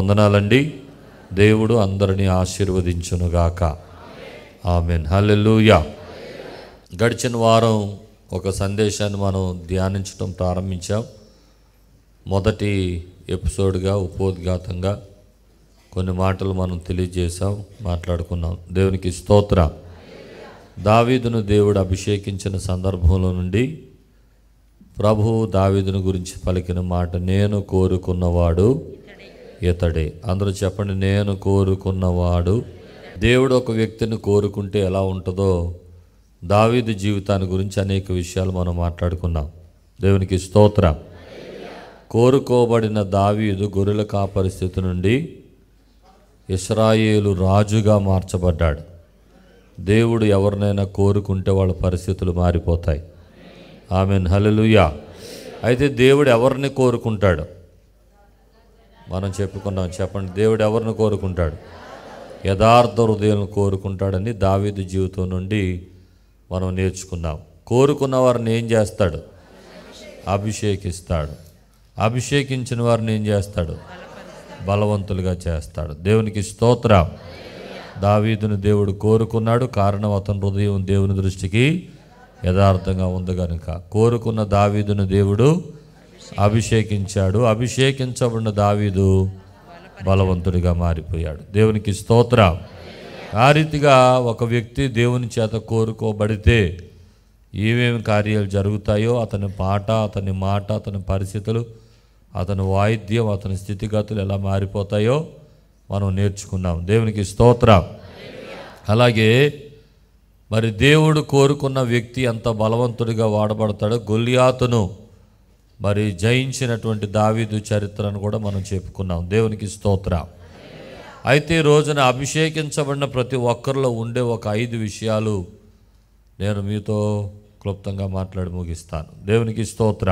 వందనాలండి దేవుడు అందరినీ ఆశీర్వదించునుగాక ఆమెన్ హల్లెలూయా గడిచిన వారం ఒక సందేశాన్ని మనం ధ్యానించడం ప్రారంభించాం మొదటి ఎపిసోడ్గా ఉపోద్ఘాతంగా కొన్ని మాటలు మనం తెలియజేసాం మాట్లాడుకున్నాం దేవునికి స్తోత్ర దావీదును దేవుడు అభిషేకించిన సందర్భంలో నుండి ప్రభు దావీదును గురించి పలికిన మాట నేను కోరుకున్నవాడు ఇతడే అందరూ చెప్పండి నేను కోరుకున్నవాడు దేవుడు ఒక వ్యక్తిని కోరుకుంటే ఎలా ఉంటుందో దావీదు జీవితాన్ని గురించి అనేక విషయాలు మనం మాట్లాడుకున్నాం దేవునికి స్తోత్ర కోరుకోబడిన దావీదు గొర్రెల కాపరిస్థితి నుండి ఇస్రాయేలు రాజుగా మార్చబడ్డాడు దేవుడు ఎవరినైనా కోరుకుంటే వాళ్ళ పరిస్థితులు మారిపోతాయి ఆమె హలలుయా అయితే దేవుడు ఎవరిని కోరుకుంటాడు మనం చెప్పుకున్నాం చెప్పండి దేవుడు ఎవరిని కోరుకుంటాడు యథార్థ హృదయం కోరుకుంటాడని దావీదు జీవితం నుండి మనం నేర్చుకున్నాం కోరుకున్న వారిని ఏం చేస్తాడు అభిషేకిస్తాడు అభిషేకించిన వారిని ఏం చేస్తాడు బలవంతులుగా చేస్తాడు దేవునికి స్తోత్రం దావీదును దేవుడు కోరుకున్నాడు కారణం అతని హృదయం దేవుని దృష్టికి యథార్థంగా ఉంది కనుక కోరుకున్న దావీదును దేవుడు అభిషేకించాడు అభిషేకించబడిన దావీదు బలవంతుడిగా మారిపోయాడు దేవునికి స్తోత్ర ఆ రీతిగా ఒక వ్యక్తి దేవుని చేత కోరుకోబడితే ఏమేమి కార్యాలు జరుగుతాయో అతని పాట అతని మాట అతని పరిస్థితులు అతని వాయిద్యం అతని స్థితిగతులు ఎలా మారిపోతాయో మనం నేర్చుకున్నాం దేవునికి స్తోత్ర అలాగే మరి దేవుడు కోరుకున్న వ్యక్తి ఎంత బలవంతుడిగా వాడబడతాడో గొల్లియాతును మరి జయించినటువంటి దావీదు చరిత్రను కూడా మనం చెప్పుకున్నాం దేవునికి స్తోత్ర అయితే రోజున అభిషేకించబడిన ప్రతి ఒక్కరిలో ఉండే ఒక ఐదు విషయాలు నేను మీతో క్లుప్తంగా మాట్లాడి ముగిస్తాను దేవునికి స్తోత్ర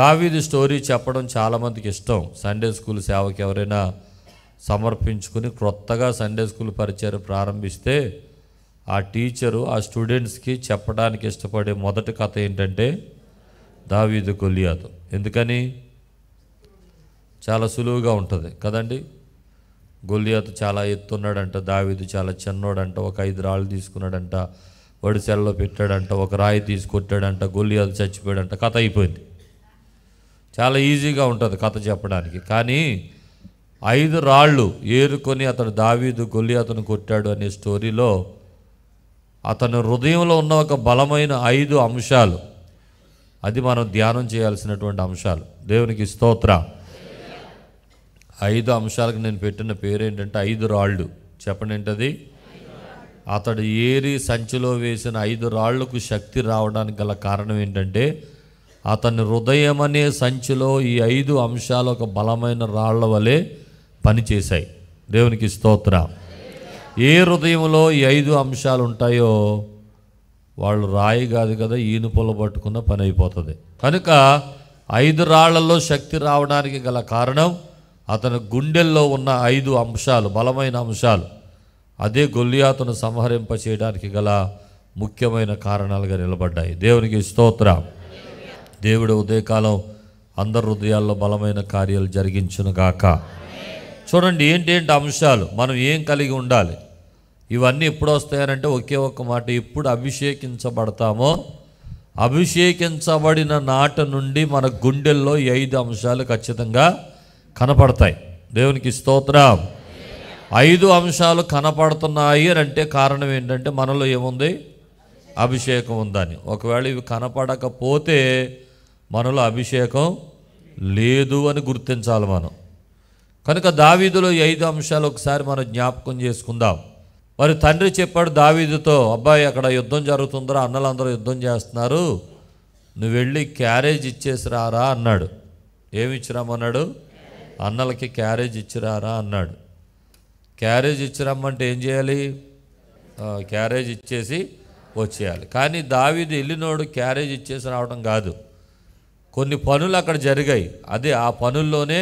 దావీది స్టోరీ చెప్పడం చాలామందికి ఇష్టం సండే స్కూల్ సేవకి ఎవరైనా సమర్పించుకుని క్రొత్తగా సండే స్కూల్ పరిచయం ప్రారంభిస్తే ఆ టీచరు ఆ స్టూడెంట్స్కి చెప్పడానికి ఇష్టపడే మొదటి కథ ఏంటంటే దావీదు కొలియాదు ఎందుకని చాలా సులువుగా ఉంటుంది కదండి గొల్లియాతు చాలా ఎత్తున్నాడంట దావీదు చాలా చిన్నోడంట ఒక ఐదు రాళ్ళు తీసుకున్నాడంట వడి సెల్లో పెట్టాడంట ఒక రాయి తీసుకొట్టాడంట గొల్లియాతు చచ్చిపోయాడంట కథ అయిపోయింది చాలా ఈజీగా ఉంటుంది కథ చెప్పడానికి కానీ ఐదు రాళ్ళు ఏరుకొని అతడు దావీదు గొల్లియాతను కొట్టాడు అనే స్టోరీలో అతని హృదయంలో ఉన్న ఒక బలమైన ఐదు అంశాలు అది మనం ధ్యానం చేయాల్సినటువంటి అంశాలు దేవునికి స్తోత్ర ఐదు అంశాలకు నేను పెట్టిన పేరు ఏంటంటే ఐదు రాళ్ళు చెప్పండి ఏంటది అతడు ఏరి సంచిలో వేసిన ఐదు రాళ్లకు శక్తి రావడానికి గల కారణం ఏంటంటే అతని హృదయం అనే సంచిలో ఈ ఐదు అంశాలు ఒక బలమైన రాళ్ల వలె పనిచేశాయి దేవునికి స్తోత్ర ఏ హృదయంలో ఈ ఐదు అంశాలు ఉంటాయో వాళ్ళు రాయి కాదు కదా ఈనుపులు పొల పట్టుకున్న పని అయిపోతుంది కనుక ఐదు రాళ్లలో శక్తి రావడానికి గల కారణం అతని గుండెల్లో ఉన్న ఐదు అంశాలు బలమైన అంశాలు అదే గొల్లియాతను సంహరింప చేయడానికి గల ముఖ్యమైన కారణాలుగా నిలబడ్డాయి దేవునికి స్తోత్ర దేవుడు ఉదయకాలం అందరి హృదయాల్లో బలమైన కార్యాలు జరిగించునుగాక చూడండి ఏంటి ఏంటి అంశాలు మనం ఏం కలిగి ఉండాలి ఇవన్నీ ఎప్పుడు వస్తాయనంటే ఒకే ఒక్క మాట ఎప్పుడు అభిషేకించబడతామో అభిషేకించబడిన నాట నుండి మన గుండెల్లో ఐదు అంశాలు ఖచ్చితంగా కనపడతాయి దేవునికి స్తోత్రం ఐదు అంశాలు కనపడుతున్నాయి అని అంటే కారణం ఏంటంటే మనలో ఏముంది అభిషేకం ఉందని ఒకవేళ ఇవి కనపడకపోతే మనలో అభిషేకం లేదు అని గుర్తించాలి మనం కనుక దావీదులో ఐదు అంశాలు ఒకసారి మనం జ్ఞాపకం చేసుకుందాం మరి తండ్రి చెప్పాడు దావీదుతో అబ్బాయి అక్కడ యుద్ధం జరుగుతుందరా అన్నలందరూ యుద్ధం చేస్తున్నారు నువ్వు వెళ్ళి క్యారేజ్ ఇచ్చేసిరారా అన్నాడు ఏమి ఇచ్చిరామన్నాడు అన్నలకి క్యారేజ్ ఇచ్చిరారా అన్నాడు క్యారేజ్ ఇచ్చిరమ్మంటే ఏం చేయాలి క్యారేజ్ ఇచ్చేసి వచ్చేయాలి కానీ దావీది వెళ్ళినోడు క్యారేజ్ ఇచ్చేసి రావడం కాదు కొన్ని పనులు అక్కడ జరిగాయి అదే ఆ పనుల్లోనే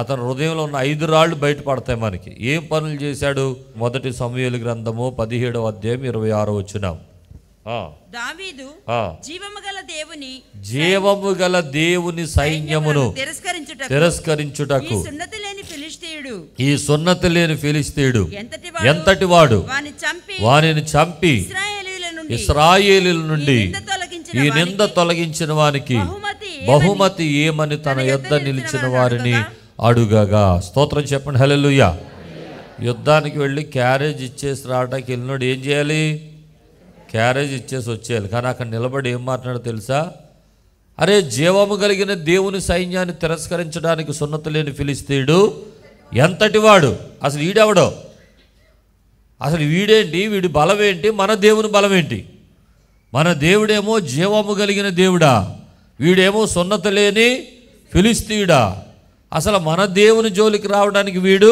అతని హృదయంలో ఉన్న ఐదు రాళ్ళు బయటపడతాయి మనకి ఏం పనులు చేశాడు మొదటి సమయల గ్రంథము పదిహేడవ అధ్యాయం ఇరవై ఆరు వచ్చినాం దావీదు జీవము గల దేవుని జీవము గల దేవుని సైన్యమును తిరస్కరించుటకు ఈ సున్నతి లేని ఫిలిస్తీయుడు ఎంతటి వాడు వాని చంపి ఇస్రాయేలీల నుండి ఈ నింద తొలగించిన వానికి బహుమతి ఏమని తన యొద్ద నిలిచిన వారిని అడుగగా స్తోత్రం చెప్పండి హలెలుయ్య యుద్ధానికి వెళ్ళి క్యారేజ్ ఇచ్చేసి రావడానికి వెళ్ళినోడు ఏం చేయాలి క్యారేజ్ ఇచ్చేసి వచ్చేయాలి కానీ అక్కడ నిలబడి ఏం మాట్లాడో తెలుసా అరే జీవము కలిగిన దేవుని సైన్యాన్ని తిరస్కరించడానికి సున్నత లేని ఫిలిస్తీయుడు ఎంతటి వాడు అసలు వీడెవడో అసలు వీడేంటి వీడి బలమేంటి మన దేవుని బలమేంటి మన దేవుడేమో జీవము కలిగిన దేవుడా వీడేమో సున్నత లేని ఫిలిస్తీయుడా అసలు మన దేవుని జోలికి రావడానికి వీడు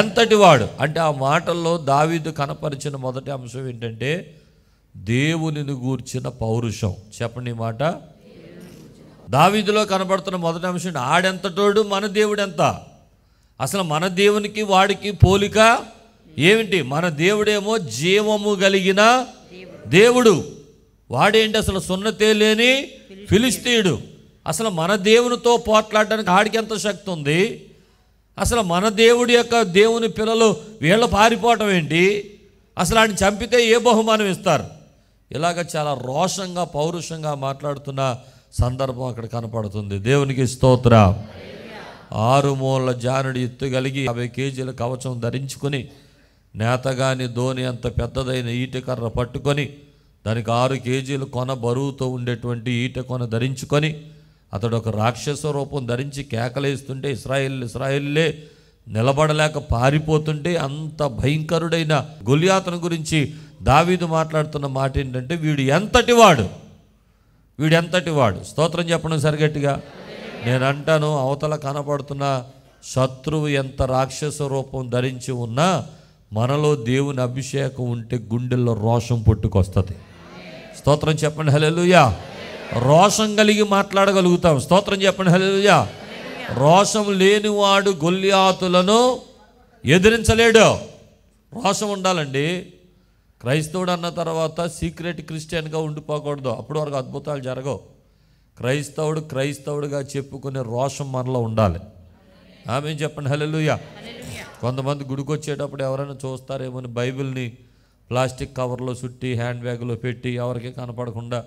ఎంతటి వాడు అంటే ఆ మాటల్లో దావీదు కనపరిచిన మొదటి అంశం ఏంటంటే దేవునిని గూర్చిన పౌరుషం చెప్పండి మాట దావీదులో కనబడుతున్న మొదటి అంశం ఆడెంతటోడు మన దేవుడు ఎంత అసలు మన దేవునికి వాడికి పోలిక ఏమిటి మన దేవుడేమో జీవము కలిగిన దేవుడు వాడేంటి అసలు సున్నతే లేని ఫిలిస్తీయుడు అసలు మన దేవునితో పోట్లాడడానికి ఆడికి ఎంత శక్తి ఉంది అసలు మన దేవుడి యొక్క దేవుని పిల్లలు వీళ్ళు పారిపోవటం ఏంటి అసలు ఆయన చంపితే ఏ బహుమానం ఇస్తారు ఇలాగ చాలా రోషంగా పౌరుషంగా మాట్లాడుతున్న సందర్భం అక్కడ కనపడుతుంది దేవునికి స్తోత్ర మూల జానుడి ఎత్తు కలిగి యాభై కేజీల కవచం ధరించుకొని నేతగాని ధోని అంత పెద్దదైన ఈటకర్ర పట్టుకొని దానికి ఆరు కేజీలు కొన బరువుతో ఉండేటువంటి ఈట కొన ధరించుకొని అతడు ఒక రాక్షస రూపం ధరించి కేకలేస్తుంటే ఇస్రాయిల్ ఇస్రాయిల్లే నిలబడలేక పారిపోతుంటే అంత భయంకరుడైన గొలియాతను గురించి దావీదు మాట్లాడుతున్న మాట ఏంటంటే వీడు ఎంతటి వాడు వీడు ఎంతటి వాడు స్తోత్రం చెప్పడం సరిగట్టిగా నేను అంటాను అవతల కనపడుతున్న శత్రువు ఎంత రాక్షస రూపం ధరించి ఉన్నా మనలో దేవుని అభిషేకం ఉంటే గుండెల్లో రోషం పుట్టుకొస్తుంది స్తోత్రం చెప్పండి హలో రోషం కలిగి మాట్లాడగలుగుతాం స్తోత్రం చెప్పండి హలోయా రోషం లేనివాడు గొల్లియాతులను ఎదిరించలేడు రోషం ఉండాలండి క్రైస్తవుడు అన్న తర్వాత సీక్రెట్ క్రిస్టియన్గా ఉండిపోకూడదు అప్పుడు వరకు అద్భుతాలు జరగవు క్రైస్తవుడు క్రైస్తవుడుగా చెప్పుకునే రోషం మనలో ఉండాలి ఆమె చెప్పండి హలెలుయ కొంతమంది గుడికి వచ్చేటప్పుడు ఎవరైనా చూస్తారేమో బైబిల్ని ప్లాస్టిక్ కవర్లో చుట్టి హ్యాండ్ బ్యాగ్లో పెట్టి ఎవరికి కనపడకుండా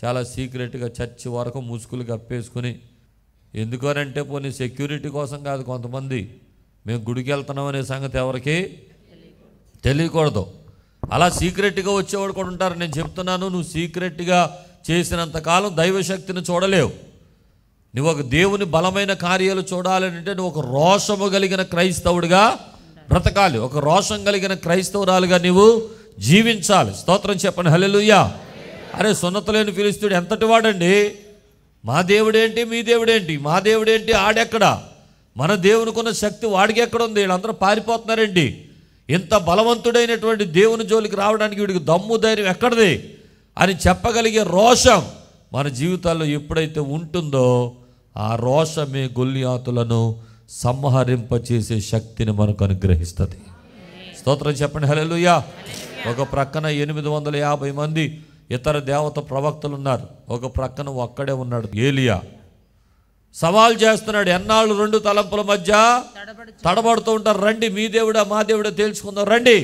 చాలా సీక్రెట్గా చర్చి వరకు ముసుగులు కప్పేసుకుని ఎందుకనంటే పోనీ సెక్యూరిటీ కోసం కాదు కొంతమంది మేము గుడికి వెళ్తున్నాం అనే సంగతి ఎవరికి తెలియకూడదు అలా సీక్రెట్గా వచ్చేవాడు కూడా ఉంటారు నేను చెప్తున్నాను నువ్వు సీక్రెట్గా చేసినంతకాలం దైవశక్తిని చూడలేవు నువ్వు ఒక దేవుని బలమైన కార్యాలు చూడాలంటే నువ్వు ఒక రోషము కలిగిన క్రైస్తవుడిగా బ్రతకాలి ఒక రోషం కలిగిన క్రైస్తవురాలుగా నువ్వు జీవించాలి స్తోత్రం చెప్పండి హలెలుయ్యా అరే సున్నతలేని ఫిలిస్తుడు ఎంతటి వాడండి మా దేవుడేంటి మీ దేవుడేంటి మా దేవుడేంటి ఆడెక్కడా మన దేవునికున్న శక్తి వాడికి ఎక్కడ ఉంది వీళ్ళందరూ పారిపోతున్నారండి ఇంత బలవంతుడైనటువంటి దేవుని జోలికి రావడానికి వీడికి దమ్ము ధైర్యం ఎక్కడది అని చెప్పగలిగే రోషం మన జీవితాల్లో ఎప్పుడైతే ఉంటుందో ఆ రోషమే గొల్లియాతులను సంహరింపచేసే శక్తిని మనకు అనుగ్రహిస్తుంది స్తోత్రం చెప్పండి హలో ఒక ప్రక్కన ఎనిమిది వందల యాభై మంది ఇతర దేవత ప్రవక్తలు ఉన్నారు ఒక ప్రక్కన ఒక్కడే ఉన్నాడు ఏలియా సవాల్ చేస్తున్నాడు ఎన్నాళ్ళు రెండు తలంపుల మధ్య తడబడుతూ ఉంటారు రండి మీ దేవుడా మా దేవుడా తేల్చుకుందాం రండి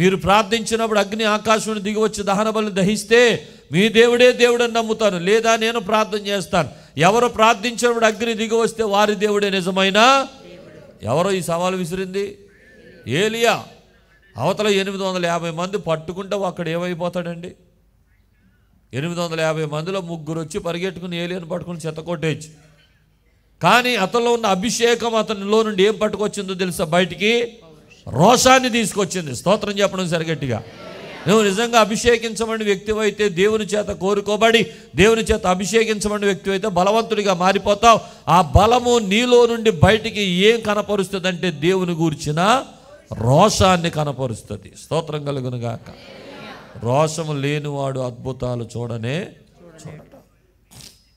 మీరు ప్రార్థించినప్పుడు అగ్ని ఆకాశం దిగి వచ్చి దహనబలిని దహిస్తే మీ దేవుడే దేవుడని నమ్ముతాను లేదా నేను ప్రార్థన చేస్తాను ఎవరు ప్రార్థించినప్పుడు అగ్ని దిగి వస్తే వారి దేవుడే నిజమైనా ఎవరో ఈ సవాలు విసిరింది ఏలియా అవతల ఎనిమిది వందల యాభై మంది పట్టుకుంటే అక్కడ ఏమైపోతాడండి ఎనిమిది వందల యాభై మందిలో ముగ్గురు వచ్చి పరిగెట్టుకుని ఏలియన్ పట్టుకుని చెత్త కొట్టేయచ్చు కానీ అతనిలో ఉన్న అభిషేకం అతనిలో నుండి ఏం పట్టుకొచ్చిందో తెలుసా బయటికి రోషాన్ని తీసుకొచ్చింది స్తోత్రం చెప్పడం సరిగట్టిగా నువ్వు నిజంగా అభిషేకించబడిన వ్యక్తివైతే దేవుని చేత కోరుకోబడి దేవుని చేత అభిషేకించబడిన అయితే బలవంతుడిగా మారిపోతావు ఆ బలము నీలో నుండి బయటికి ఏం కనపరుస్తుందంటే దేవుని గూర్చినా రోషాన్ని కనపరుస్తుంది స్తోత్రం కలుగును గాక రోషము లేనివాడు అద్భుతాలు చూడనే చూడట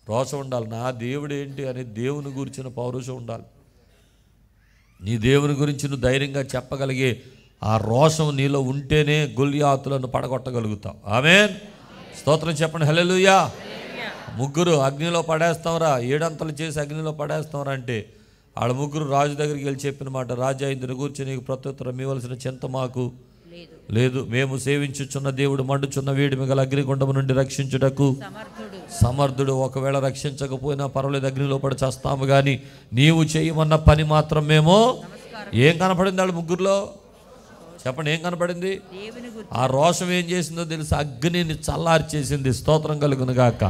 రోషం ఉండాలి నా దేవుడు ఏంటి అని దేవుని గురించిన పౌరుషం ఉండాలి నీ దేవుని గురించి నువ్వు ధైర్యంగా చెప్పగలిగే ఆ రోషం నీలో ఉంటేనే గుల్యాతులను పడగొట్టగలుగుతావు ఆమె స్తోత్రం చెప్పండి హలో ముగ్గురు అగ్నిలో పడేస్తాంరా ఏడంతలు చేసి అగ్నిలో పడేస్తాంరా అంటే వాళ్ళ ముగ్గురు రాజు దగ్గరికి వెళ్ళి చెప్పిన మాట రాజా ఇందుని గురించి నీకు ప్రత్యుత్తరం ఇవ్వాల్సిన చింత మాకు లేదు మేము సేవించుచున్న దేవుడు మండుచున్న వేడి మిగల అగ్నిగుండము నుండి రక్షించుటకు సమర్థుడు ఒకవేళ రక్షించకపోయినా పర్వాలేదు అగ్నిలో పడి చేస్తాము కానీ నీవు చేయమన్న పని మాత్రం మేము ఏం కనపడింది వాళ్ళ ముగ్గురులో చెప్పండి ఏం కనపడింది ఆ రోషం ఏం చేసిందో తెలుసు అగ్నిని చల్లార్చేసింది స్తోత్రం కలుగునుగాక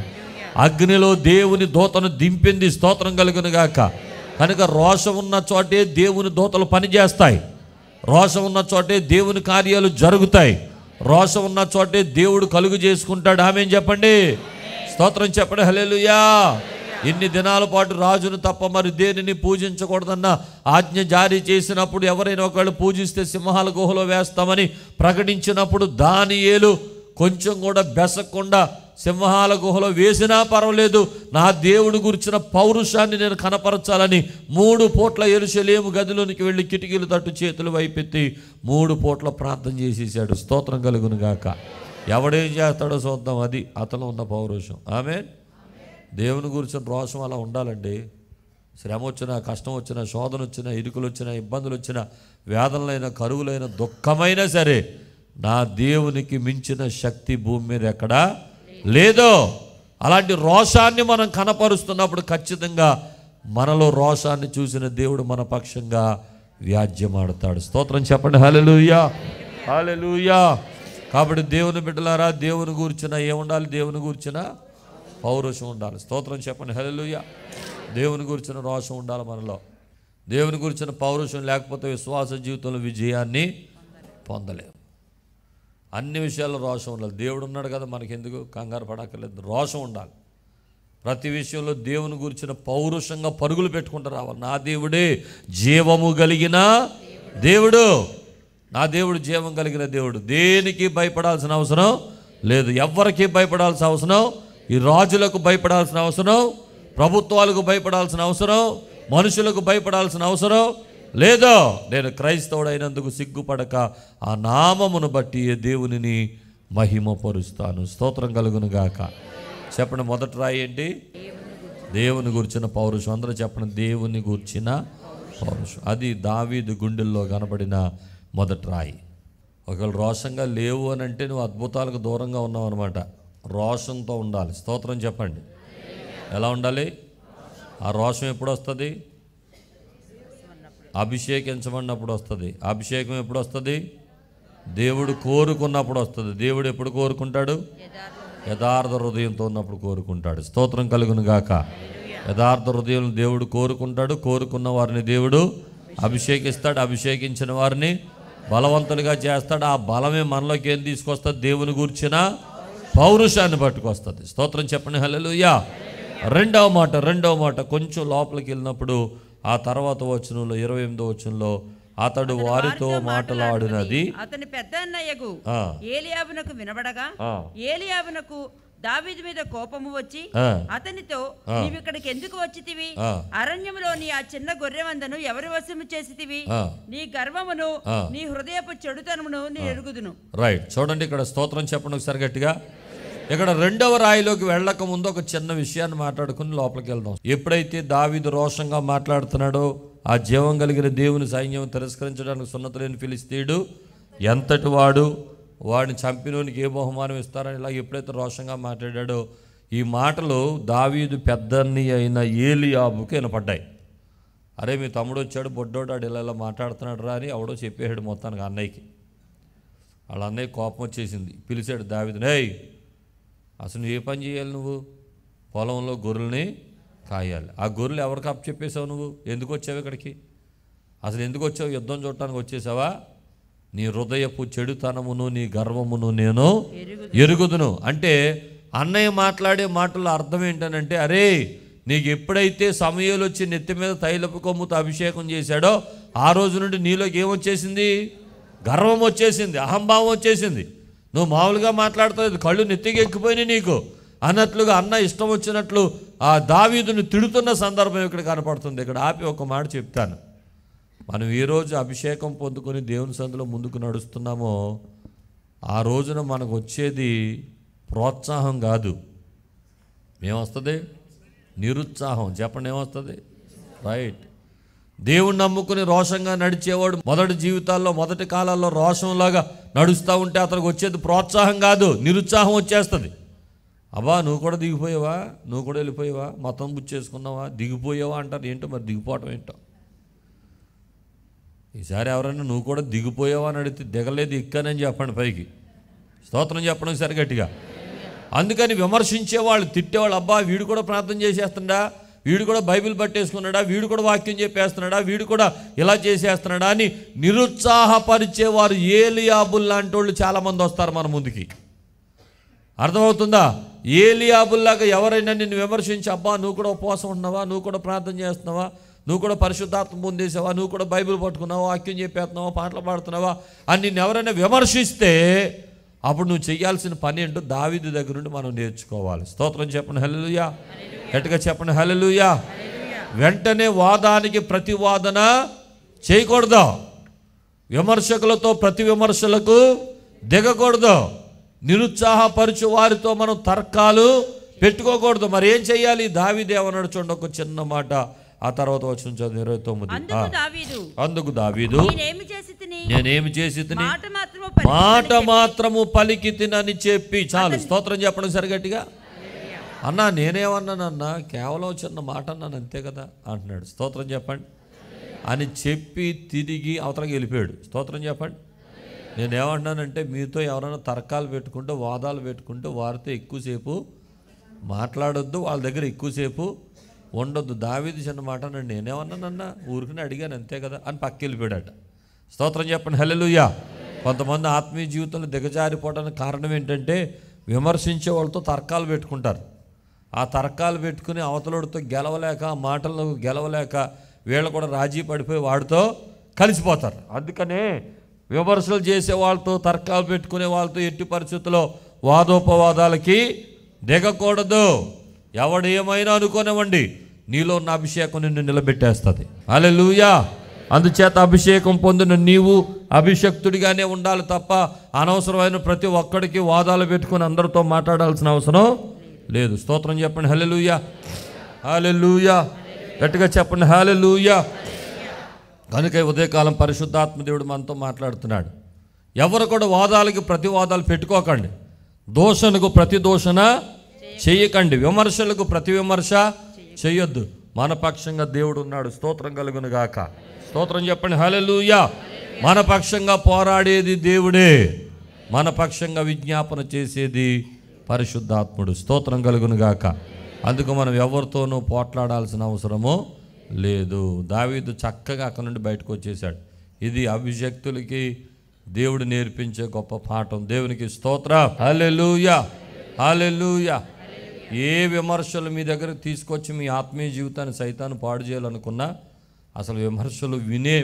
అగ్నిలో దేవుని దూతను దింపింది స్తోత్రం కలుగునుగాక గాక కనుక రోషం ఉన్న చోటే దేవుని దూతలు పనిచేస్తాయి రోషం ఉన్న చోటే దేవుని కార్యాలు జరుగుతాయి రోషం ఉన్న చోటే దేవుడు కలుగు చేసుకుంటాడు ఆమె చెప్పండి స్తోత్రం చెప్పండి హలేలుయా ఇన్ని దినాల పాటు రాజును తప్ప మరి దేనిని పూజించకూడదన్న ఆజ్ఞ జారీ చేసినప్పుడు ఎవరైనా ఒకళ్ళు పూజిస్తే సింహాల గుహలో వేస్తామని ప్రకటించినప్పుడు దాని ఏలు కొంచెం కూడా బెసకుండా సింహాల గుహలో వేసినా పర్వాలేదు నా దేవుడు గురించిన పౌరుషాన్ని నేను కనపరచాలని మూడు పూట్ల ఎరుసలేము గదిలోనికి వెళ్ళి కిటికీలు తట్టు చేతులు వైపెత్తి మూడు పూట్ల ప్రార్థన చేసేసాడు స్తోత్రం కలుగును గాక ఎవడేం చేస్తాడో చూద్దాం అది అతను ఉన్న పౌరుషం ఆమె దేవుని గురించిన రోషం అలా ఉండాలండి శ్రమ వచ్చినా కష్టం వచ్చినా శోధన వచ్చినా ఇరుకులు వచ్చినా ఇబ్బందులు వచ్చినా వేదనలైన కరువులైన దుఃఖమైనా సరే నా దేవునికి మించిన శక్తి భూమి మీద ఎక్కడా లేదో అలాంటి రోషాన్ని మనం కనపరుస్తున్నప్పుడు ఖచ్చితంగా మనలో రోషాన్ని చూసిన దేవుడు మన పక్షంగా వ్యాజ్యమాడతాడు స్తోత్రం చెప్పండి హాలెలుయా హాలెలుయా కాబట్టి దేవుని బిడ్డలారా దేవుని కూర్చున్న ఏముండాలి దేవుని కూర్చున్న పౌరుషం ఉండాలి స్తోత్రం చెప్పండి హలెలుయా దేవుని కూర్చున్న రోషం ఉండాలి మనలో దేవుని కూర్చున్న పౌరుషం లేకపోతే విశ్వాస జీవితంలో విజయాన్ని పొందలేము అన్ని విషయాల్లో రోషం ఉండాలి దేవుడు ఉన్నాడు కదా ఎందుకు కంగారు పడక్కర్లేదు రోషం ఉండాలి ప్రతి విషయంలో దేవుని గురించిన పౌరుషంగా పరుగులు పెట్టుకుంటూ రావాలి నా దేవుడే జీవము కలిగిన దేవుడు నా దేవుడు జీవం కలిగిన దేవుడు దేనికి భయపడాల్సిన అవసరం లేదు ఎవరికి భయపడాల్సిన అవసరం ఈ రాజులకు భయపడాల్సిన అవసరం ప్రభుత్వాలకు భయపడాల్సిన అవసరం మనుషులకు భయపడాల్సిన అవసరం లేదో నేను క్రైస్తవుడైనందుకు సిగ్గుపడక ఆ నామమును బట్టి దేవునిని మహిమపరుస్తాను స్తోత్రం కలుగును గాక చెప్పండి మొదట రాయి ఏంటి దేవుని గురించిన పౌరుషం అందరూ చెప్పండి దేవుని గురించిన పౌరుషం అది దావీదు గుండెల్లో కనబడిన మొదటి రాయి ఒకవేళ రోషంగా లేవు అని అంటే నువ్వు అద్భుతాలకు దూరంగా ఉన్నావు అనమాట రోషంతో ఉండాలి స్తోత్రం చెప్పండి ఎలా ఉండాలి ఆ రోషం ఎప్పుడు వస్తుంది అభిషేకించబడినప్పుడు వస్తుంది అభిషేకం ఎప్పుడు వస్తుంది దేవుడు కోరుకున్నప్పుడు వస్తుంది దేవుడు ఎప్పుడు కోరుకుంటాడు యథార్థ హృదయంతో ఉన్నప్పుడు కోరుకుంటాడు స్తోత్రం కలుగును గాక యథార్థ హృదయం దేవుడు కోరుకుంటాడు కోరుకున్న వారిని దేవుడు అభిషేకిస్తాడు అభిషేకించిన వారిని బలవంతులుగా చేస్తాడు ఆ బలమే మనలోకి ఏం తీసుకొస్తుంది దేవుని గూర్చిన పౌరుషాన్ని పట్టుకొస్తుంది స్తోత్రం చెప్పండి యా రెండవ మాట రెండవ మాట కొంచెం లోపలికి వెళ్ళినప్పుడు ఆ తర్వాత వచనంలో ఇరవై ఎనిమిదో వచనంలో అతడు వారితో మాట్లాడినది అతని పెద్ద అన్నయ్యకు ఏలియాబునకు వినబడగా ఏలియాబునకు దావీదు మీద కోపము వచ్చి అతనితో నీవు ఇక్కడికి ఎందుకు వచ్చితివి అరణ్యములోని ఆ చిన్న గొర్రె వందను ఎవరి వశము చేసితివి నీ గర్వమును నీ హృదయపు చెడుతనమును నీ ఎరుగుదును రైట్ చూడండి ఇక్కడ స్తోత్రం చెప్పండి సరిగట్టుగా ఇక్కడ రెండవ రాయిలోకి వెళ్ళక ముందు ఒక చిన్న విషయాన్ని మాట్లాడుకుని లోపలికి వెళ్దాం ఎప్పుడైతే దావీదు రోషంగా మాట్లాడుతున్నాడో ఆ జీవం కలిగిన దేవుని సైన్యం తిరస్కరించడానికి లేని ఫిలిస్తీయుడు ఎంతటి వాడు వాడిని చంపినోనికి ఏ బహుమానం ఇస్తారని ఇలా ఎప్పుడైతే రోషంగా మాట్లాడాడో ఈ మాటలు దావీదు పెద్దని అయిన ఏలియాబుకి వినపడ్డాయి అరే మీ తమ్ముడు వచ్చాడు బొడ్డోడు ఆడు ఇలా ఇలా మాట్లాడుతున్నాడు రా అని ఎవడో చెప్పేశాడు మొత్తానికి అన్నయ్యకి వాళ్ళ అన్నయ్య కోపం వచ్చేసింది పిలిచాడు దావీదు ఏయ్ అసలు నువ్వు ఏ పని చేయాలి నువ్వు పొలంలో గొర్రెల్ని కాయాలి ఆ గొర్రెలు ఎవరికి అప్పచెప్పేశావు నువ్వు ఎందుకు వచ్చావు ఇక్కడికి అసలు ఎందుకు వచ్చావు యుద్ధం చూడటానికి వచ్చేసావా నీ హృదయపు చెడుతనమును నీ గర్వమును నేను ఎరుగుదును అంటే అన్నయ్య మాట్లాడే మాటల అర్థం ఏంటనంటే అరే నీకు ఎప్పుడైతే సమయంలో వచ్చి నెత్తి మీద తైలపు కొమ్ముతో అభిషేకం చేశాడో ఆ రోజు నుండి నీలోకి ఏమొచ్చేసింది గర్వం వచ్చేసింది అహంభావం వచ్చేసింది నువ్వు మామూలుగా మాట్లాడుతుంది కళ్ళు నెత్తిగెక్కిపోయినాయి నీకు అన్నట్లుగా అన్న ఇష్టం వచ్చినట్లు ఆ దావీదును తిడుతున్న సందర్భం ఇక్కడ కనపడుతుంది ఇక్కడ ఆపి ఒక మాట చెప్తాను మనం ఈరోజు అభిషేకం పొందుకొని దేవుని సందులో ముందుకు నడుస్తున్నామో ఆ రోజున మనకు వచ్చేది ప్రోత్సాహం కాదు ఏమొస్తుంది నిరుత్సాహం చెప్పండి ఏమొస్తుంది రైట్ దేవుణ్ణి నమ్ముకుని రోషంగా నడిచేవాడు మొదటి జీవితాల్లో మొదటి కాలాల్లో రోషంలాగా నడుస్తూ ఉంటే అతనికి వచ్చేది ప్రోత్సాహం కాదు నిరుత్సాహం వచ్చేస్తుంది అబ్బా నువ్వు కూడా దిగిపోయావా నువ్వు కూడా వెళ్ళిపోయావా మతం బుచ్చేసుకున్నావా దిగిపోయావా అంటారు ఏంటో మరి దిగిపోవటం ఏంటో ఈసారి ఎవరైనా నువ్వు కూడా దిగిపోయావా అని అడిగితే దిగలేదు ఎక్కానని చెప్పండి పైకి స్తోత్రం చెప్పడం సరిగట్టిగా అందుకని విమర్శించేవాళ్ళు తిట్టేవాళ్ళు అబ్బా వీడు కూడా ప్రార్థన చేసేస్తుండా వీడు కూడా బైబిల్ పట్టేసుకున్నాడా వీడు కూడా వాక్యం చెప్పేస్తున్నాడా వీడు కూడా ఇలా చేసేస్తున్నాడా అని నిరుత్సాహపరిచేవారు ఏలియాబుల్ లాంటి వాళ్ళు చాలామంది వస్తారు మన ముందుకి అర్థమవుతుందా ఏలియాబుల్లాగా ఎవరైనా నిన్ను విమర్శించి అబ్బా నువ్వు కూడా ఉపవాసం ఉన్నావా నువ్వు కూడా ప్రార్థన చేస్తున్నావా నువ్వు కూడా పరిశుద్ధాత్మ పొందేసావా నువ్వు కూడా బైబిల్ పట్టుకున్నావా వాక్యం చెప్పేస్తున్నావా పాటలు పాడుతున్నావా అని నిన్ను ఎవరైనా విమర్శిస్తే అప్పుడు నువ్వు చేయాల్సిన పని ఏంటో దావిది దగ్గర నుండి మనం నేర్చుకోవాలి స్తోత్రం చెప్పండి హలలుయా ఎటుగా చెప్పండి హలలుయా వెంటనే వాదానికి ప్రతివాదన చేయకూడదు విమర్శకులతో ప్రతి విమర్శలకు దిగకూడదు నిరుత్సాహపరచు వారితో మనం తర్కాలు పెట్టుకోకూడదు మరి ఏం చేయాలి దావిదేవనడు చూడండి ఒక చిన్న మాట ఆ తర్వాత వచ్చిన చదువు ఇరవై తొమ్మిది అందుకు దావీదు నేనేమి చేసి మాట మాత్రము పలికి తినని చెప్పి చాలు స్తోత్రం చెప్పడం సరిగట్టిగా అన్నా నేనేమన్నానన్నా కేవలం చిన్న మాట అన్నాను అంతే కదా అంటున్నాడు స్తోత్రం చెప్పండి అని చెప్పి తిరిగి అవతలకి వెళ్ళిపోయాడు స్తోత్రం చెప్పండి నేనేమంటున్నానంటే మీతో ఎవరైనా తర్కాలు పెట్టుకుంటూ వాదాలు పెట్టుకుంటూ వారితో ఎక్కువసేపు మాట్లాడొద్దు వాళ్ళ దగ్గర ఎక్కువసేపు ఉండొద్దు దావీదు చిన్న మాట నన్ను నేనేమన్నానన్నా ఊరికనే అడిగాను అంతే కదా అని పక్కెళ్ళిపోయాడట స్తోత్రం చెప్పండి హలెలుయ్యా కొంతమంది ఆత్మీయ జీవితంలో దిగజారిపోవడానికి కారణం ఏంటంటే విమర్శించే వాళ్ళతో తర్కాలు పెట్టుకుంటారు ఆ తర్కాలు పెట్టుకుని అవతలడితో గెలవలేక మాటలను గెలవలేక వీళ్ళు కూడా రాజీ పడిపోయి వాడితో కలిసిపోతారు అందుకనే విమర్శలు చేసే వాళ్ళతో తర్కాలు పెట్టుకునే వాళ్ళతో ఎట్టి పరిస్థితుల్లో వాదోపవాదాలకి దిగకూడదు ఎవడేమైనా అనుకోనివ్వండి నీలో ఉన్న అభిషేకం నిన్ను నిలబెట్టేస్తుంది అలా లూయా అందుచేత అభిషేకం పొందిన నీవు అభిషక్తుడిగానే ఉండాలి తప్ప అనవసరమైన ప్రతి ఒక్కడికి వాదాలు పెట్టుకుని అందరితో మాట్లాడాల్సిన అవసరం లేదు స్తోత్రం చెప్పండి హలే హాలే లూయా గట్టిగా చెప్పండి లూయా కనుక ఉదయకాలం పరిశుద్ధాత్మదేవుడు మనతో మాట్లాడుతున్నాడు ఎవరు కూడా వాదాలకి ప్రతి వాదాలు పెట్టుకోకండి దోషణకు ప్రతి దోషణ చేయకండి విమర్శలకు ప్రతి విమర్శ చేయొద్దు మనపక్షంగా దేవుడు ఉన్నాడు స్తోత్రం కలుగును గాక స్తోత్రం చెప్పండి హలలుయా మనపక్షంగా పోరాడేది దేవుడే మనపక్షంగా విజ్ఞాపన చేసేది పరిశుద్ధాత్ముడు స్తోత్రం కలుగును గాక అందుకు మనం ఎవరితోనూ పోట్లాడాల్సిన అవసరము లేదు దావీదు చక్కగా అక్కడ నుండి బయటకు వచ్చేసాడు ఇది అభిషక్తులకి దేవుడు నేర్పించే గొప్ప పాఠం దేవునికి స్తోత్ర హలెలుయా హలెలుయా ఏ విమర్శలు మీ దగ్గర తీసుకొచ్చి మీ ఆత్మీయ జీవితాన్ని సైతాన్ని పాడు చేయాలనుకున్నా అసలు విమర్శలు వినే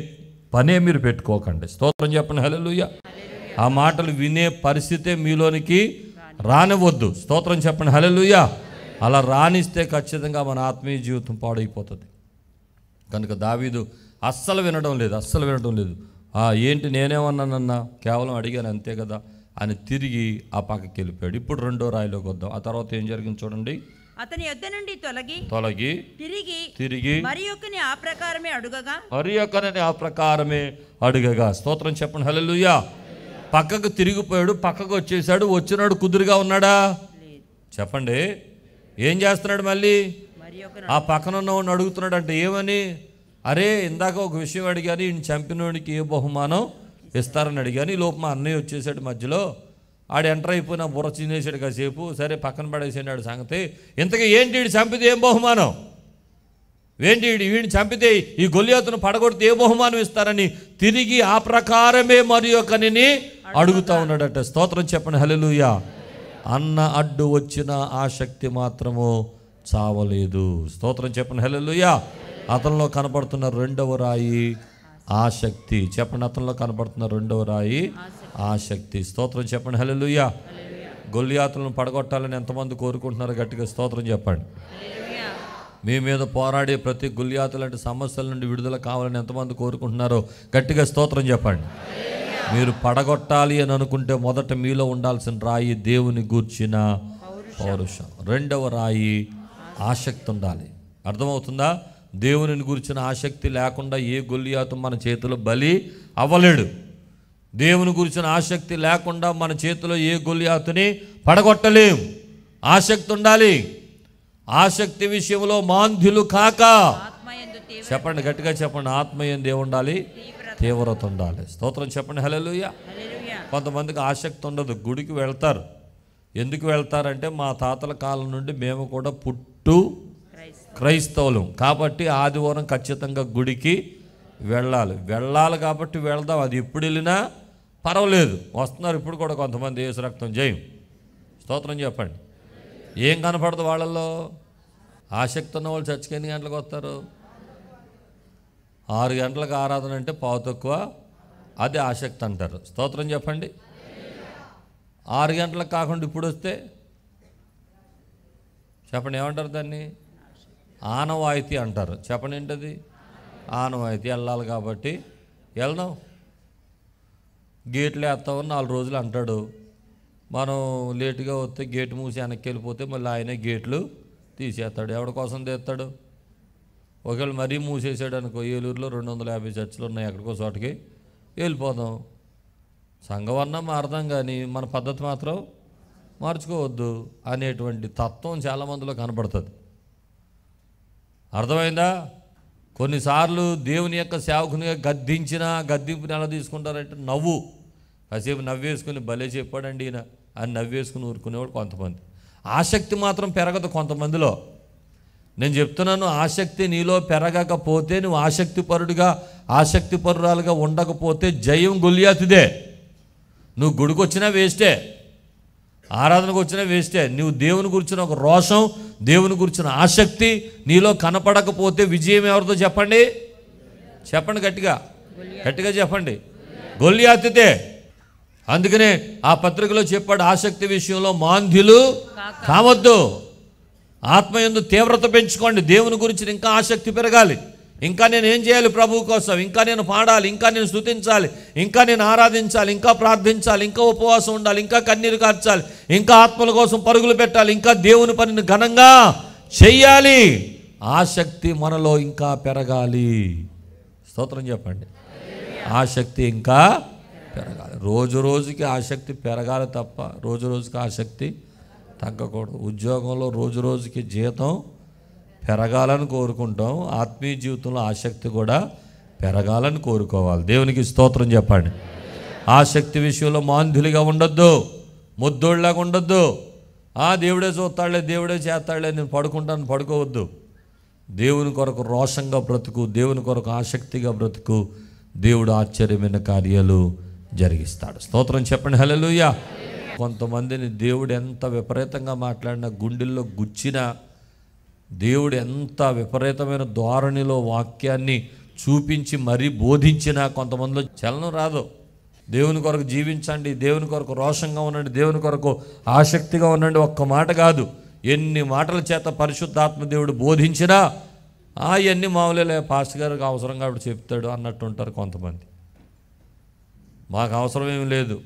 పనే మీరు పెట్టుకోకండి స్తోత్రం చెప్పండి హలలుయ ఆ మాటలు వినే పరిస్థితే మీలోనికి రానివద్దు స్తోత్రం చెప్పండి హలలుయ అలా రాణిస్తే ఖచ్చితంగా మన ఆత్మీయ జీవితం పాడైపోతుంది కనుక దావీదు అస్సలు వినడం లేదు అస్సలు వినడం లేదు ఏంటి నేనేమన్నానన్నా కేవలం అడిగాను అంతే కదా అని తిరిగి ఆ పక్కకి వెళ్ళిపోయాడు ఇప్పుడు రెండో రాయిలోకి వద్దాం ఆ తర్వాత ఏం జరిగింది చూడండి అతని యొద్ద నుండి తొలగి తొలగి తిరిగి తిరిగి మరి ఒకని ఆ ప్రకారమే అడుగగా మరి యొక్కని ఆ ప్రకారమే అడుగగా స్తోత్రం చెప్పండి హలో పక్కకు తిరిగిపోయాడు పక్కకు వచ్చేసాడు వచ్చినాడు కుదురుగా ఉన్నాడా చెప్పండి ఏం చేస్తున్నాడు మళ్ళీ ఆ పక్కన ఉన్నవాడిని అడుగుతున్నాడు అంటే ఏమని అరే ఇందాక ఒక విషయం అడిగాను ఈయన చంపినోడికి ఏ బహుమానం ఇస్తారని అడిగాను ఈ లోపు మా అన్నయ్య వచ్చేసాడు మధ్యలో ఆడు ఎంటర్ అయిపోయిన బుర్ర తినేసాడు కాసేపు సరే పక్కన పడేసాడు సంగతి ఇంతకీ ఏంటి వీడు చంపితే ఏం బహుమానం ఏంటి వీడిని చంపితే ఈ గొలియాతను పడగొడితే ఏ బహుమానం ఇస్తారని తిరిగి ఆ ప్రకారమే మరి ఒకని అడుగుతా ఉన్నాడట స్తోత్రం చెప్పండి హలెలుయా అన్న అడ్డు వచ్చిన ఆ శక్తి మాత్రము చావలేదు స్తోత్రం చెప్పండి హలలుయా అతనిలో కనపడుతున్న రెండవ రాయి ఆసక్తి చెప్పండి అతనిలో కనబడుతున్న రెండవ రాయి ఆసక్తి స్తోత్రం చెప్పండి హలెలుయ్యా గొల్లియాతులను పడగొట్టాలని ఎంతమంది కోరుకుంటున్నారో గట్టిగా స్తోత్రం చెప్పండి మీ మీద పోరాడే ప్రతి గుల్యాతు లాంటి సమస్యల నుండి విడుదల కావాలని ఎంతమంది కోరుకుంటున్నారో గట్టిగా స్తోత్రం చెప్పండి మీరు పడగొట్టాలి అని అనుకుంటే మొదట మీలో ఉండాల్సిన రాయి దేవుని గూర్చిన పౌరుషం రెండవ రాయి ఆసక్తి ఉండాలి అర్థమవుతుందా దేవుని గురించిన ఆసక్తి లేకుండా ఏ గొల్లియాతు మన చేతిలో బలి అవ్వలేడు దేవుని గురించిన ఆసక్తి లేకుండా మన చేతిలో ఏ గొల్లియాతుని పడగొట్టలేం ఆసక్తి ఉండాలి ఆసక్తి విషయంలో మాంధ్యులు కాక చెప్పండి గట్టిగా చెప్పండి ఆత్మయం దేవుండాలి తీవ్రత ఉండాలి స్తోత్రం చెప్పండి హలలుయ కొంతమందికి ఆసక్తి ఉండదు గుడికి వెళ్తారు ఎందుకు వెళ్తారంటే మా తాతల కాలం నుండి మేము కూడా పుట్టు క్రైస్తవులు కాబట్టి ఆదివారం ఖచ్చితంగా గుడికి వెళ్ళాలి వెళ్ళాలి కాబట్టి వెళ్దాం అది ఎప్పుడు వెళ్ళినా పర్వాలేదు వస్తున్నారు ఇప్పుడు కూడా కొంతమంది ఏసు రక్తం జయం స్తోత్రం చెప్పండి ఏం కనపడదు వాళ్ళల్లో ఆసక్తి ఉన్న వాళ్ళు చచ్చికి ఎన్ని గంటలకు వస్తారు ఆరు గంటలకు ఆరాధన అంటే పావు తక్కువ అది ఆసక్తి అంటారు స్తోత్రం చెప్పండి ఆరు గంటలకు కాకుండా ఇప్పుడు వస్తే చెప్పండి ఏమంటారు దాన్ని ఆనవాయితీ అంటారు చెప్పండి ఏంటది ఆనవాయితీ వెళ్ళాలి కాబట్టి వెళ్దాం గేట్లు వేస్తామని నాలుగు రోజులు అంటాడు మనం లేటుగా వస్తే గేట్ మూసి వెనక్కి వెళ్ళిపోతే మళ్ళీ ఆయనే గేట్లు తీసేస్తాడు ఎవడి కోసం తెస్తాడు ఒకవేళ మరీ మూసేసాడు అనుకో ఏలూరులో రెండు వందల యాభై చర్చలు ఉన్నాయి ఎక్కడికో చోటకి వెళ్ళిపోదాం సంఘం అన్నా మారదాం కానీ మన పద్ధతి మాత్రం మార్చుకోవద్దు అనేటువంటి తత్వం చాలామందిలో కనపడుతుంది అర్థమైందా కొన్నిసార్లు దేవుని యొక్క సేవకునిగా గద్దించినా గద్దింపుని ఎలా తీసుకుంటారంటే నవ్వు కాసేపు నవ్వేసుకుని భలే చెప్పాడండి ఈయన అని నవ్వేసుకుని ఊరుకునేవాడు కొంతమంది ఆసక్తి మాత్రం పెరగదు కొంతమందిలో నేను చెప్తున్నాను ఆసక్తి నీలో పెరగకపోతే నువ్వు ఆసక్తి ఆసక్తిపరురాలుగా ఉండకపోతే జయం గొలియాతిదే నువ్వు గుడికొచ్చినా వేస్టే ఆరాధనకు వచ్చినా వేస్టే నువ్వు దేవుని గురించిన ఒక రోషం దేవుని గురించిన ఆసక్తి నీలో కనపడకపోతే విజయం ఎవరితో చెప్పండి చెప్పండి గట్టిగా గట్టిగా చెప్పండి గొల్లియాతితే అందుకనే ఆ పత్రికలో చెప్పాడు ఆసక్తి విషయంలో మాంధ్యులు కావద్దు ఆత్మ ఎందు తీవ్రత పెంచుకోండి దేవుని గురించి ఇంకా ఆసక్తి పెరగాలి ఇంకా నేను ఏం చేయాలి ప్రభు కోసం ఇంకా నేను పాడాలి ఇంకా నేను స్థుతించాలి ఇంకా నేను ఆరాధించాలి ఇంకా ప్రార్థించాలి ఇంకా ఉపవాసం ఉండాలి ఇంకా కన్నీరు కార్చాలి ఇంకా ఆత్మల కోసం పరుగులు పెట్టాలి ఇంకా దేవుని పనిని ఘనంగా చెయ్యాలి ఆసక్తి మనలో ఇంకా పెరగాలి స్తోత్రం చెప్పండి ఆసక్తి ఇంకా పెరగాలి రోజు రోజుకి ఆసక్తి పెరగాలి తప్ప రోజు రోజుకి ఆసక్తి తగ్గకూడదు ఉద్యోగంలో రోజు రోజుకి జీతం పెరగాలని కోరుకుంటాం ఆత్మీయ జీవితంలో ఆసక్తి కూడా పెరగాలని కోరుకోవాలి దేవునికి స్తోత్రం చెప్పండి ఆసక్తి విషయంలో మాంధులుగా ఉండొద్దు ముద్దోళ్ళలాగా ఉండొద్దు ఆ దేవుడే చూస్తాడులే దేవుడే చేస్తాడులే నేను పడుకుంటాను పడుకోవద్దు దేవుని కొరకు రోషంగా బ్రతుకు దేవుని కొరకు ఆసక్తిగా బ్రతుకు దేవుడు ఆశ్చర్యమైన కార్యాలు జరిగిస్తాడు స్తోత్రం చెప్పండి హలో కొంతమందిని దేవుడు ఎంత విపరీతంగా మాట్లాడినా గుండెల్లో గుచ్చినా దేవుడు ఎంత విపరీతమైన ధోరణిలో వాక్యాన్ని చూపించి మరీ బోధించినా కొంతమందిలో చలనం రాదు దేవుని కొరకు జీవించండి దేవుని కొరకు రోషంగా ఉండండి దేవుని కొరకు ఆసక్తిగా ఉండండి ఒక్క మాట కాదు ఎన్ని మాటల చేత పరిశుద్ధాత్మ దేవుడు బోధించినా అవన్నీ మామూలే పాస్ట్ గారికి అవసరం కాబట్టి చెప్తాడు అన్నట్టు ఉంటారు కొంతమంది మాకు అవసరం ఏమి లేదు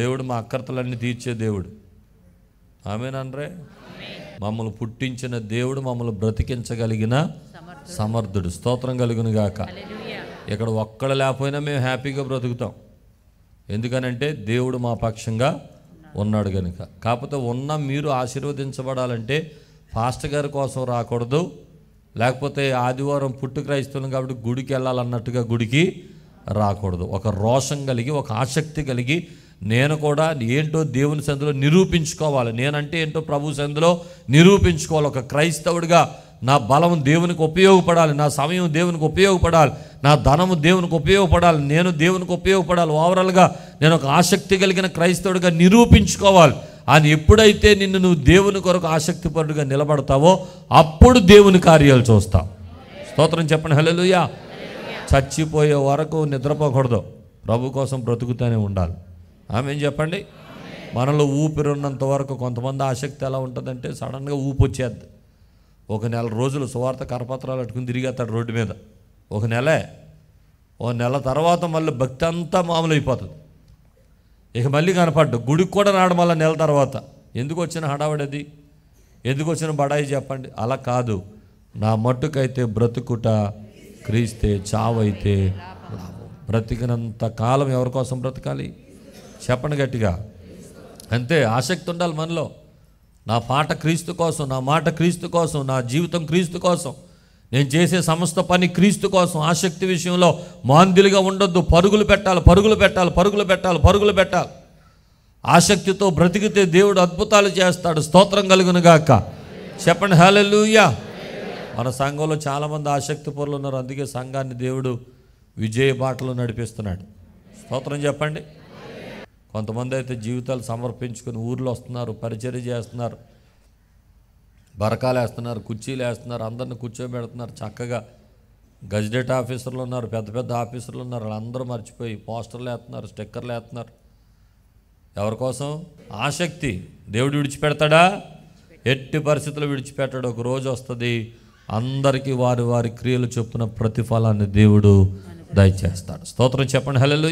దేవుడు మా అక్కర్తలన్నీ తీర్చే దేవుడు ఆమెనండ్రే మమ్మల్ని పుట్టించిన దేవుడు మమ్మల్ని బ్రతికించగలిగిన సమర్థుడు స్తోత్రం కలిగిన గాక ఇక్కడ ఒక్కడ లేకపోయినా మేము హ్యాపీగా బ్రతుకుతాం ఎందుకనంటే దేవుడు మా పక్షంగా ఉన్నాడు కనుక కాకపోతే ఉన్న మీరు ఆశీర్వదించబడాలంటే ఫాస్ట్ గారి కోసం రాకూడదు లేకపోతే ఆదివారం పుట్టు క్రైస్తవులు కాబట్టి గుడికి వెళ్ళాలన్నట్టుగా గుడికి రాకూడదు ఒక రోషం కలిగి ఒక ఆసక్తి కలిగి నేను కూడా ఏంటో దేవుని సందులో నిరూపించుకోవాలి నేనంటే ఏంటో ప్రభు సందులో నిరూపించుకోవాలి ఒక క్రైస్తవుడిగా నా బలం దేవునికి ఉపయోగపడాలి నా సమయం దేవునికి ఉపయోగపడాలి నా ధనము దేవునికి ఉపయోగపడాలి నేను దేవునికి ఉపయోగపడాలి ఓవరాల్గా నేను ఒక ఆసక్తి కలిగిన క్రైస్తవుడిగా నిరూపించుకోవాలి అని ఎప్పుడైతే నిన్ను నువ్వు దేవుని కొరకు ఆసక్తిపరుడుగా నిలబడతావో అప్పుడు దేవుని కార్యాలు చూస్తావు స్తోత్రం చెప్పండి హలో చచ్చిపోయే వరకు నిద్రపోకూడదు ప్రభు కోసం బ్రతుకుతూనే ఉండాలి ఆమె చెప్పండి మనలో ఊపిరి ఉన్నంత వరకు కొంతమంది ఆసక్తి ఎలా ఉంటుందంటే సడన్గా ఊపి వచ్చేద్ది ఒక నెల రోజులు సువార్త కరపత్రాలు పెట్టుకుని తిరిగేస్తాడు రోడ్డు మీద ఒక నెలే ఓ నెల తర్వాత మళ్ళీ భక్తి అంతా మామూలు అయిపోతుంది ఇక మళ్ళీ కనపడ్డు గుడికి కూడా రావడం మళ్ళీ నెల తర్వాత ఎందుకు వచ్చిన హడావడది ఎందుకు వచ్చిన బడాయి చెప్పండి అలా కాదు నా మట్టుకైతే బ్రతుకుట క్రీస్తే చావైతే బ్రతికినంత కాలం ఎవరి కోసం బ్రతకాలి చెప్పండి గట్టిగా అంతే ఆసక్తి ఉండాలి మనలో నా పాట క్రీస్తు కోసం నా మాట క్రీస్తు కోసం నా జీవితం క్రీస్తు కోసం నేను చేసే సమస్త పని క్రీస్తు కోసం ఆసక్తి విషయంలో మాందిలుగా ఉండొద్దు పరుగులు పెట్టాలి పరుగులు పెట్టాలి పరుగులు పెట్టాలి పరుగులు పెట్టాలి ఆసక్తితో బ్రతికితే దేవుడు అద్భుతాలు చేస్తాడు స్తోత్రం కలుగును గాక చెప్పండి లూయా మన సంఘంలో చాలామంది ఆసక్తి పరులు ఉన్నారు అందుకే సంఘాన్ని దేవుడు విజయ బాటలో నడిపిస్తున్నాడు స్తోత్రం చెప్పండి కొంతమంది అయితే జీవితాలు సమర్పించుకొని ఊర్లో వస్తున్నారు పరిచర్య చేస్తున్నారు బరకాలు వేస్తున్నారు కుర్చీలు వేస్తున్నారు అందరిని కూర్చోబెడుతున్నారు చక్కగా గజెట్ ఆఫీసర్లు ఉన్నారు పెద్ద పెద్ద ఆఫీసర్లు ఉన్నారు వాళ్ళందరూ మర్చిపోయి పోస్టర్లు వేస్తున్నారు స్టిక్కర్లు వేస్తున్నారు ఎవరి కోసం ఆసక్తి దేవుడు విడిచిపెడతాడా ఎట్టి పరిస్థితులు విడిచిపెట్టాడు ఒక రోజు వస్తుంది అందరికీ వారి వారి క్రియలు చొప్పున ప్రతిఫలాన్ని దేవుడు దయచేస్తాడు స్తోత్రం చెప్పండి హలో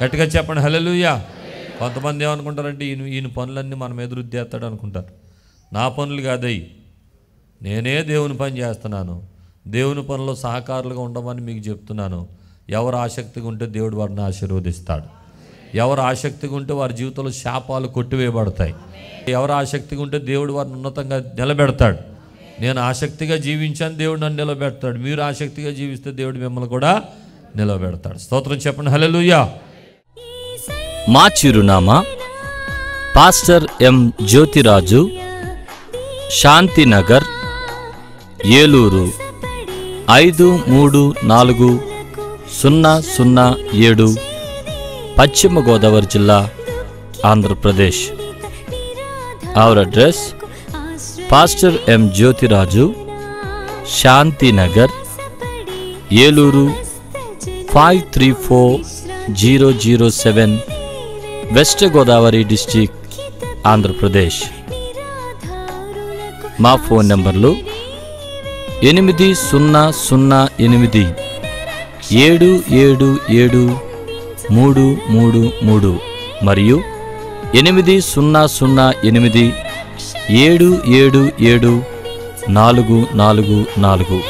గట్టిగా చెప్పండి హలలుయా కొంతమంది ఏమనుకుంటారంటే ఈయన ఈయన పనులన్నీ మనం ఎదురుద్దేస్తాడు అనుకుంటారు నా పనులు కాదయ్యి నేనే దేవుని పని చేస్తున్నాను దేవుని పనిలో సహకారులుగా ఉండమని మీకు చెప్తున్నాను ఎవరు ఆసక్తిగా ఉంటే దేవుడు వారిని ఆశీర్వదిస్తాడు ఎవరు ఆసక్తిగా ఉంటే వారి జీవితంలో శాపాలు కొట్టివేయబడతాయి ఎవరు ఆసక్తిగా ఉంటే దేవుడు వారిని ఉన్నతంగా నిలబెడతాడు నేను ఆసక్తిగా జీవించాను దేవుడు నన్ను నిలబెడతాడు మీరు ఆసక్తిగా జీవిస్తే దేవుడు మిమ్మల్ని కూడా నిలబెడతాడు స్తోత్రం చెప్పండి హలో మా చిరునామా పాస్టర్ ఎం జ్యోతిరాజు శాంతినగర్ ఏలూరు ఐదు మూడు నాలుగు సున్నా సున్నా ఏడు పశ్చిమ గోదావరి జిల్లా Andhra Pradesh our address pastor M Jyothiraju Shantinagar Eluru five three four zero zero seven west Godavari district Andhra Pradesh మా ఫోన్ నంబర్లు ఎనిమిది సున్నా సున్నా ఎనిమిది ఏడు ఏడు ఏడు మూడు మూడు మూడు మరియు ఎనిమిది సున్నా సున్నా ఎనిమిది ఏడు ఏడు ఏడు నాలుగు నాలుగు నాలుగు